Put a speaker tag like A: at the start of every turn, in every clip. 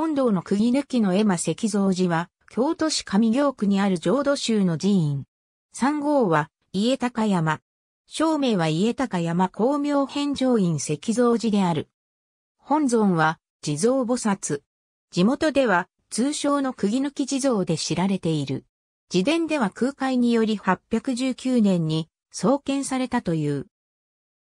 A: 本堂の釘抜きの絵馬石像寺は、京都市上京区にある浄土宗の寺院。三号は、家高山。正名は家高山光明返上院石像寺である。本尊は、地蔵菩薩。地元では、通称の釘抜き地蔵で知られている。自伝では空海により819年に創建されたという。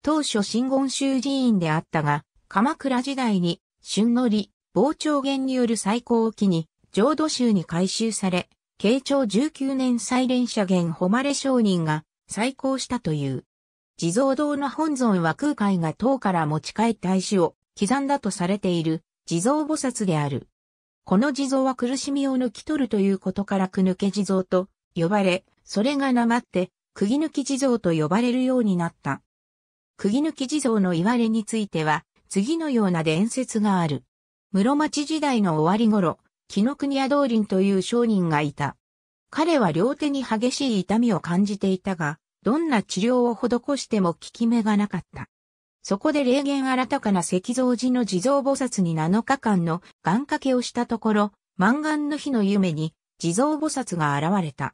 A: 当初真言宗寺院であったが、鎌倉時代に、春のり、膨張源による再興を機に、浄土宗に改修され、慶長19年再連射源誉れ商人が再興したという。地蔵堂の本尊は空海が唐から持ち帰った石を刻んだとされている地蔵菩薩である。この地蔵は苦しみを抜き取るということからく抜け地蔵と呼ばれ、それがなまって、釘抜き地蔵と呼ばれるようになった。釘抜き地蔵の言われについては、次のような伝説がある。室町時代の終わり頃、木の国屋道林という商人がいた。彼は両手に激しい痛みを感じていたが、どんな治療を施しても効き目がなかった。そこで霊言新たかな石像寺の地蔵菩薩に7日間の願掛けをしたところ、満願の日の夢に地蔵菩薩が現れた。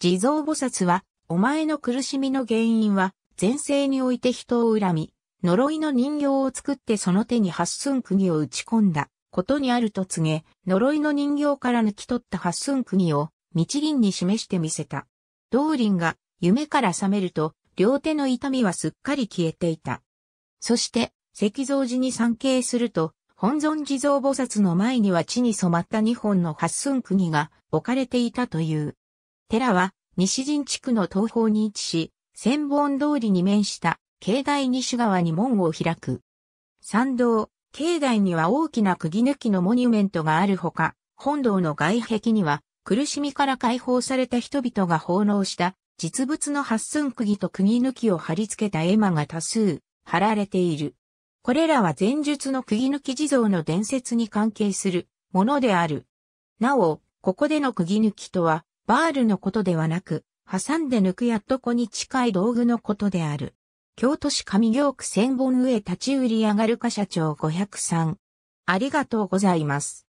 A: 地蔵菩薩は、お前の苦しみの原因は、前世において人を恨み、呪いの人形を作ってその手に八寸釘を打ち込んだことにあると告げ、呪いの人形から抜き取った八寸釘を日銀に示してみせた。道林が夢から覚めると、両手の痛みはすっかり消えていた。そして、石像寺に参詣すると、本尊地蔵菩薩の前には地に染まった二本の八寸釘が置かれていたという。寺は西陣地区の東方に位置し、千本通りに面した境内西側に門を開く。参道、境内には大きな釘抜きのモニュメントがあるほか、本堂の外壁には、苦しみから解放された人々が奉納した、実物の八寸釘と釘抜きを貼り付けた絵馬が多数、貼られている。これらは前述の釘抜き地蔵の伝説に関係するものである。なお、ここでの釘抜きとは、バールのことではなく、挟んで抜くやっとこに近い道具のことである。京都市上京区千本上立ち売り上がるか社長503。ありがとうございます。